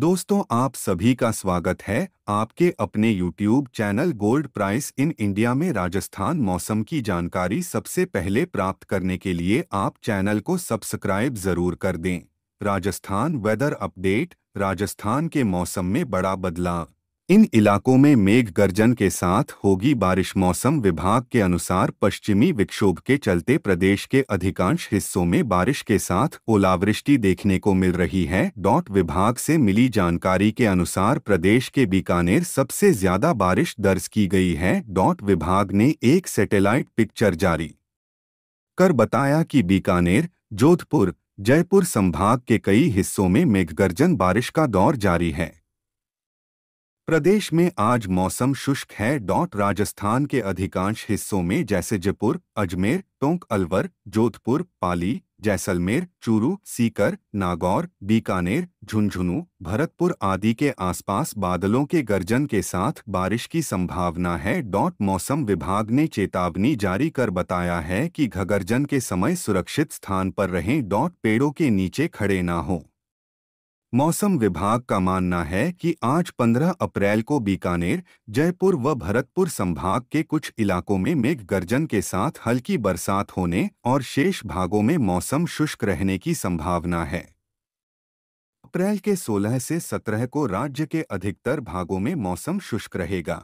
दोस्तों आप सभी का स्वागत है आपके अपने YouTube channel gold price in India में राजस्थान मौसम की जानकारी सबसे पहले प्राप्त करने के लिए आप चैनल को सब्सक्राइब जरूर कर दें राजस्थान वेदर अपडेट राजस्थान के मौसम में बड़ा बदलाव इन इलाकों में मेघ गर्जन के साथ होगी बारिश मौसम विभाग के अनुसार पश्चिमी विक्षोभ के चलते प्रदेश के अधिकांश हिस्सों में बारिश के साथ ओलावृष्टि देखने को मिल रही है डॉट विभाग से मिली जानकारी के अनुसार प्रदेश के बीकानेर सबसे ज्यादा बारिश दर्ज की गई है डॉट विभाग ने एक सैटेलाइट पिक्चर जारी कर बताया कि बीकानेर जोधपुर जयपुर संभाग के कई हिस्सों में मेघगर्जन बारिश का दौर जारी है प्रदेश में आज मौसम शुष्क है डॉट राजस्थान के अधिकांश हिस्सों में जैसे जयपुर अजमेर टोंक अलवर जोधपुर पाली जैसलमेर चूरू सीकर नागौर बीकानेर झुंझुनू भरतपुर आदि के आसपास बादलों के गर्जन के साथ बारिश की संभावना है डॉट मौसम विभाग ने चेतावनी जारी कर बताया है कि घगर्जन के समय सुरक्षित स्थान पर रहें डॉट पेड़ों के नीचे खड़े न हों मौसम विभाग का मानना है कि आज 15 अप्रैल को बीकानेर जयपुर व भरतपुर संभाग के कुछ इलाकों में मेघ गर्जन के साथ हल्की बरसात होने और शेष भागों में मौसम शुष्क रहने की संभावना है अप्रैल के 16 से 17 को राज्य के अधिकतर भागों में मौसम शुष्क रहेगा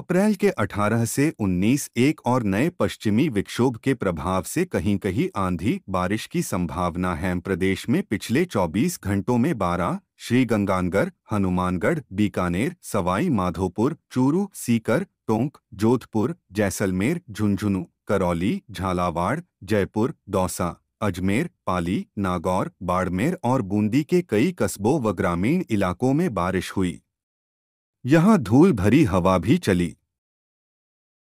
अप्रैल के 18 से 19 एक और नए पश्चिमी विक्षोभ के प्रभाव से कहीं कहीं आंधी बारिश की संभावना है प्रदेश में पिछले 24 घंटों में 12 श्रीगंगानगर हनुमानगढ़ बीकानेर सवाई माधोपुर चूरू सीकर टोंक जोधपुर जैसलमेर झुंझुनू करौली झालावाड़ जयपुर दौसा अजमेर पाली नागौर बाड़मेर और बूंदी के कई कस्बों व ग्रामीण इलाकों में बारिश हुई यहाँ धूल भरी हवा भी चली